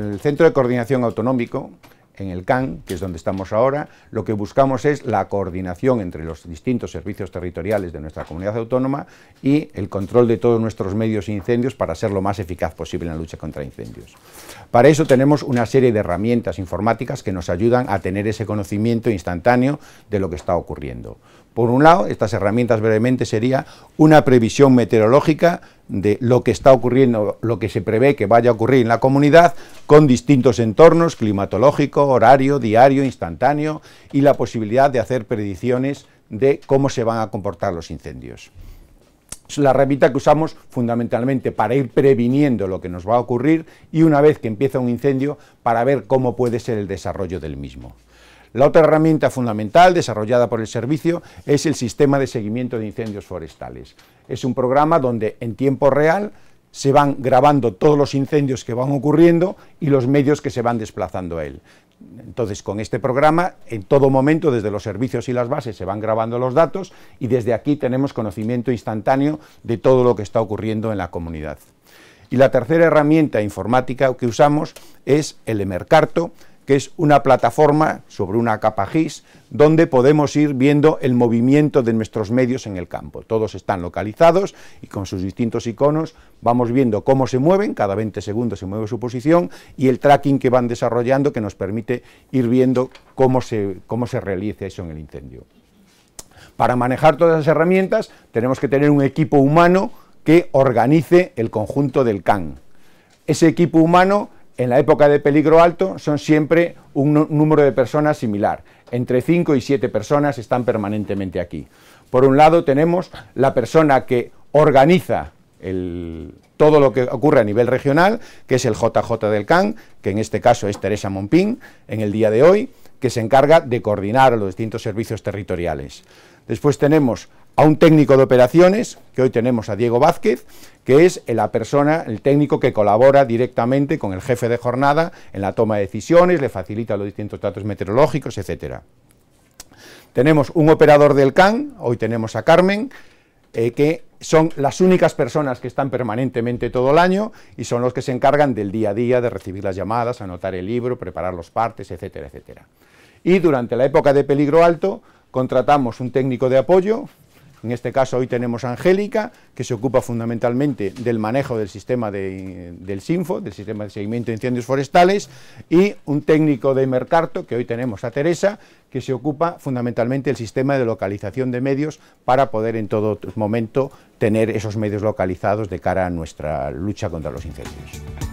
el Centro de Coordinación Autonómico, en el CAN, que es donde estamos ahora, lo que buscamos es la coordinación entre los distintos servicios territoriales de nuestra comunidad autónoma y el control de todos nuestros medios e incendios para ser lo más eficaz posible en la lucha contra incendios. Para eso tenemos una serie de herramientas informáticas que nos ayudan a tener ese conocimiento instantáneo de lo que está ocurriendo. Por un lado, estas herramientas brevemente sería una previsión meteorológica de lo que está ocurriendo, lo que se prevé que vaya a ocurrir en la comunidad, con distintos entornos, climatológico, horario, diario, instantáneo, y la posibilidad de hacer predicciones de cómo se van a comportar los incendios. Es la herramienta que usamos fundamentalmente para ir previniendo lo que nos va a ocurrir y una vez que empieza un incendio, para ver cómo puede ser el desarrollo del mismo. La otra herramienta fundamental desarrollada por el servicio es el sistema de seguimiento de incendios forestales. Es un programa donde en tiempo real se van grabando todos los incendios que van ocurriendo y los medios que se van desplazando a él. Entonces, con este programa, en todo momento, desde los servicios y las bases, se van grabando los datos y desde aquí tenemos conocimiento instantáneo de todo lo que está ocurriendo en la comunidad. Y la tercera herramienta informática que usamos es el Emercarto, que es una plataforma sobre una capa GIS donde podemos ir viendo el movimiento de nuestros medios en el campo. Todos están localizados y con sus distintos iconos vamos viendo cómo se mueven, cada 20 segundos se mueve su posición y el tracking que van desarrollando que nos permite ir viendo cómo se, cómo se realiza eso en el incendio. Para manejar todas esas herramientas tenemos que tener un equipo humano que organice el conjunto del CAN. Ese equipo humano en la época de peligro alto son siempre un número de personas similar. Entre 5 y 7 personas están permanentemente aquí. Por un lado tenemos la persona que organiza todo lo que ocurre a nivel regional, que es el JJ del CAN, que en este caso es Teresa Monpín, en el día de hoy, que se encarga de coordinar los distintos servicios territoriales. Después tenemos a un técnico de operaciones, que hoy tenemos a Diego Vázquez, que es la persona, el técnico que colabora directamente con el jefe de jornada en la toma de decisiones, le facilita los distintos datos meteorológicos, etcétera. Tenemos un operador del CAN, hoy tenemos a Carmen, eh, que son las únicas personas que están permanentemente todo el año y son los que se encargan del día a día de recibir las llamadas, anotar el libro, preparar los partes, etcétera, etcétera. Y durante la época de peligro alto contratamos un técnico de apoyo, en este caso hoy tenemos a Angélica, que se ocupa fundamentalmente del manejo del sistema del SINFO, del sistema de seguimiento de incendios forestales, y un técnico de Mercarto, que hoy tenemos a Teresa, que se ocupa fundamentalmente del sistema de localización de medios para poder en todo momento tener esos medios localizados de cara a nuestra lucha contra los incendios.